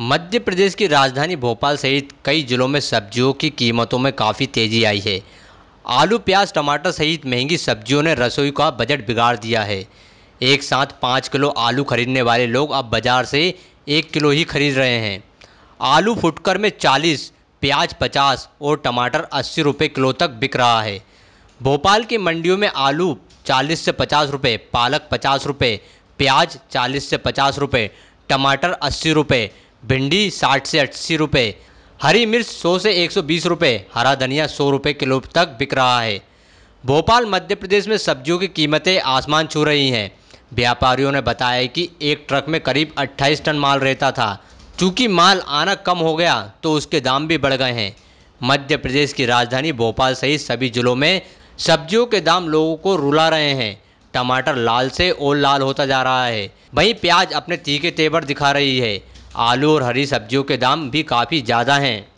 मध्य प्रदेश की राजधानी भोपाल सहित कई ज़िलों में सब्जियों की कीमतों में काफ़ी तेज़ी आई है आलू प्याज टमाटर सहित महंगी सब्जियों ने रसोई का बजट बिगाड़ दिया है एक साथ पाँच किलो आलू खरीदने वाले लोग अब बाज़ार से एक किलो ही खरीद रहे हैं आलू फुटकर में चालीस प्याज पचास और टमाटर अस्सी रुपये किलो तक बिक रहा है भोपाल की मंडियों में आलू चालीस से पचास रुपये पालक पचास रुपये प्याज चालीस से पचास रुपये टमाटर अस्सी रुपये भिंडी साठ से अस्सी रुपये हरी मिर्च 100 से 120 रुपये हरा धनिया 100 रुपये किलो तक बिक रहा है भोपाल मध्य प्रदेश में सब्जियों की कीमतें आसमान छू रही हैं व्यापारियों ने बताया कि एक ट्रक में करीब 28 टन माल रहता था चूँकि माल आना कम हो गया तो उसके दाम भी बढ़ गए हैं मध्य प्रदेश की राजधानी भोपाल सहित सभी जिलों में सब्जियों के दाम लोगों को रुला रहे हैं टमाटर लाल से और लाल होता जा रहा है वहीं प्याज अपने तीखे तेवर दिखा रही है आलू और हरी सब्जियों के दाम भी काफ़ी ज़्यादा हैं